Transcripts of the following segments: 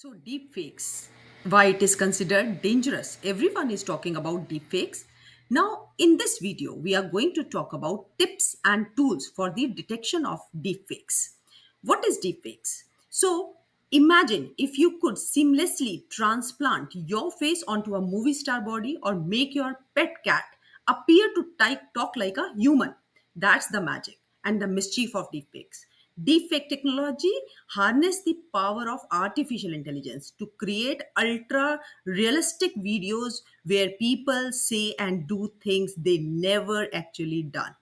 So deep fakes, why it is considered dangerous. Everyone is talking about deep fakes. Now, in this video, we are going to talk about tips and tools for the detection of deep fakes. What is deep fakes? So imagine if you could seamlessly transplant your face onto a movie star body or make your pet cat appear to talk like a human. That's the magic and the mischief of deepfakes deepfake technology harness the power of artificial intelligence to create ultra realistic videos where people say and do things they never actually done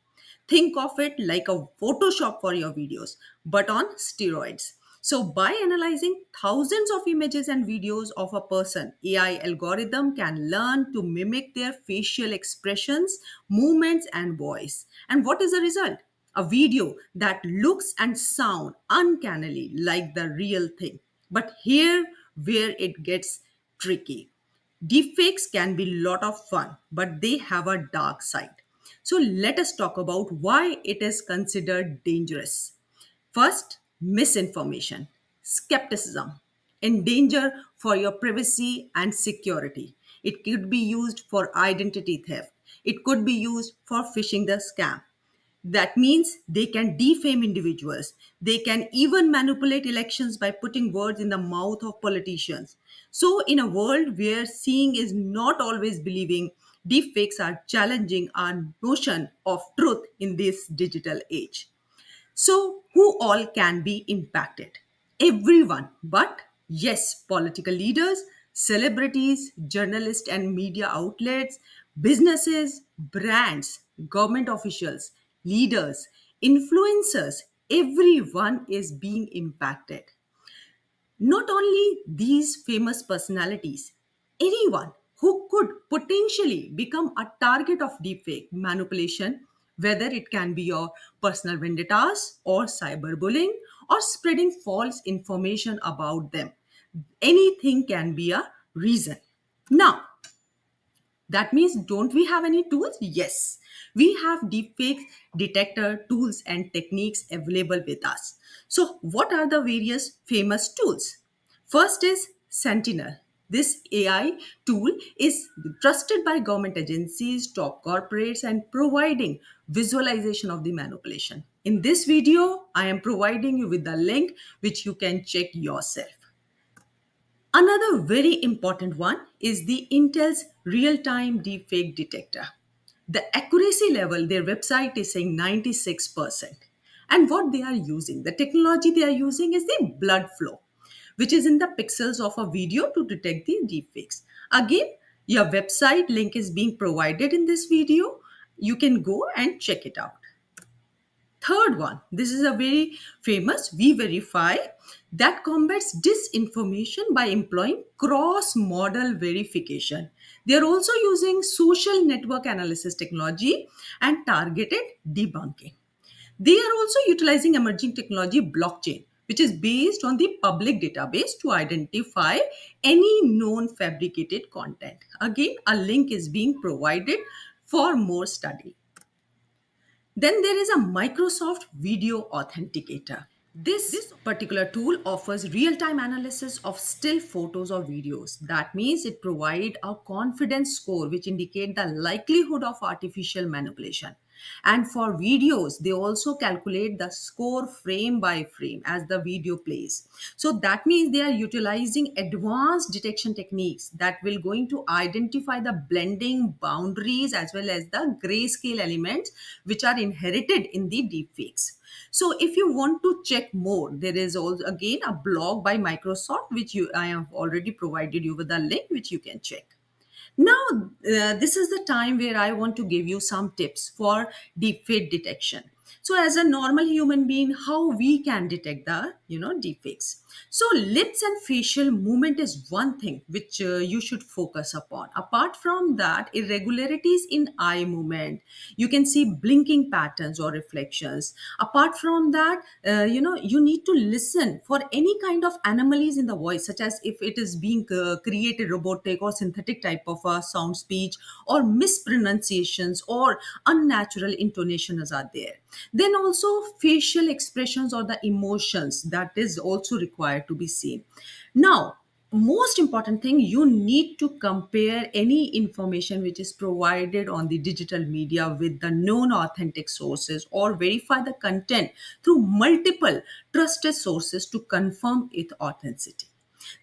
think of it like a photoshop for your videos but on steroids so by analyzing thousands of images and videos of a person ai algorithm can learn to mimic their facial expressions movements and voice and what is the result a video that looks and sound uncannily like the real thing. But here where it gets tricky. Deepfakes can be a lot of fun, but they have a dark side. So let us talk about why it is considered dangerous. First, misinformation, skepticism, in danger for your privacy and security. It could be used for identity theft. It could be used for phishing the scam. That means they can defame individuals. They can even manipulate elections by putting words in the mouth of politicians. So, in a world where seeing is not always believing, deepfakes are challenging our notion of truth in this digital age. So, who all can be impacted? Everyone, but yes, political leaders, celebrities, journalists and media outlets, businesses, brands, government officials, leaders, influencers, everyone is being impacted. Not only these famous personalities, anyone who could potentially become a target of deepfake manipulation, whether it can be your personal vendettas or cyberbullying or spreading false information about them. Anything can be a reason. Now, that means, don't we have any tools? Yes. We have deepfake detector tools and techniques available with us. So, what are the various famous tools? First is Sentinel. This AI tool is trusted by government agencies, top corporates, and providing visualization of the manipulation. In this video, I am providing you with the link which you can check yourself. Another very important one is the Intel's real-time deepfake detector. The accuracy level, their website is saying 96%. And what they are using, the technology they are using is the blood flow, which is in the pixels of a video to detect the deepfakes. Again, your website link is being provided in this video. You can go and check it out. Third one, this is a very famous We Verify that combats disinformation by employing cross model verification. They are also using social network analysis technology and targeted debunking. They are also utilizing emerging technology blockchain, which is based on the public database to identify any known fabricated content. Again, a link is being provided for more study. Then there is a Microsoft Video Authenticator. This particular tool offers real-time analysis of still photos or videos. That means it provides a confidence score which indicate the likelihood of artificial manipulation. And for videos, they also calculate the score frame by frame as the video plays. So that means they are utilizing advanced detection techniques that will going to identify the blending boundaries as well as the grayscale elements which are inherited in the deepfakes. So if you want to check more, there is also again a blog by Microsoft, which you I have already provided you with a link which you can check. Now, uh, this is the time where I want to give you some tips for deep deepfake detection so as a normal human being how we can detect the you know defects? so lips and facial movement is one thing which uh, you should focus upon apart from that irregularities in eye movement you can see blinking patterns or reflections apart from that uh, you know you need to listen for any kind of anomalies in the voice such as if it is being uh, created robotic or synthetic type of uh, sound speech or mispronunciations or unnatural intonations are there then also facial expressions or the emotions that is also required to be seen now most important thing you need to compare any information which is provided on the digital media with the known authentic sources or verify the content through multiple trusted sources to confirm its authenticity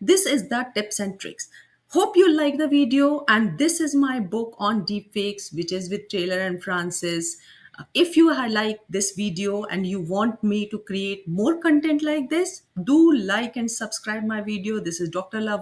this is the tips and tricks hope you like the video and this is my book on deepfakes which is with taylor and francis if you like this video and you want me to create more content like this do like and subscribe my video this is dr love